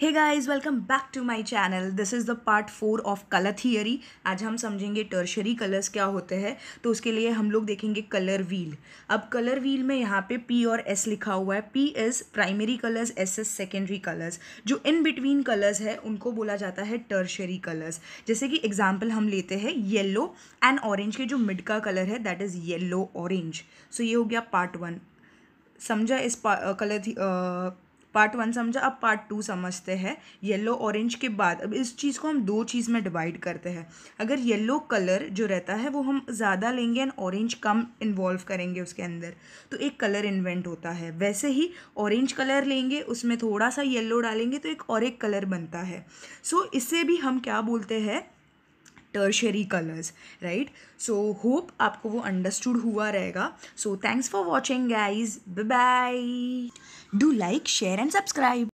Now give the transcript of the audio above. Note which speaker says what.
Speaker 1: hey guys welcome back to my channel this is the part four of colour theory आज हम समझेंगे tertiary colours क्या होते हैं तो उसके लिए हम लोग देखेंगे कलर व्हील अब कलर व्हील में यहाँ पे पी और एस लिखा हुआ है P is primary colours S is secondary colours जो इन बिटवीन कलर्स है उनको बोला जाता है टर्शरी कलर्स जैसे कि एग्जाम्पल हम लेते हैं येल्लो एंड ऑरेंज के जो मिड का कलर है that is yellow orange so ये हो गया पार्ट वन समझा इस कलर पार्ट वन समझा अब पार्ट टू समझते हैं येलो ऑरेंज के बाद अब इस चीज़ को हम दो चीज़ में डिवाइड करते हैं अगर येलो कलर जो रहता है वो हम ज़्यादा लेंगे एंड ऑरेंज कम इन्वॉल्व करेंगे उसके अंदर तो एक कलर इन्वेंट होता है वैसे ही ऑरेंज कलर लेंगे उसमें थोड़ा सा येलो डालेंगे तो एक और एक कलर बनता है सो so, इससे भी हम क्या बोलते हैं tertiary colours right so hope आपको वो अंडरस्टूड हुआ रहेगा so thanks for watching guys bye do like share and subscribe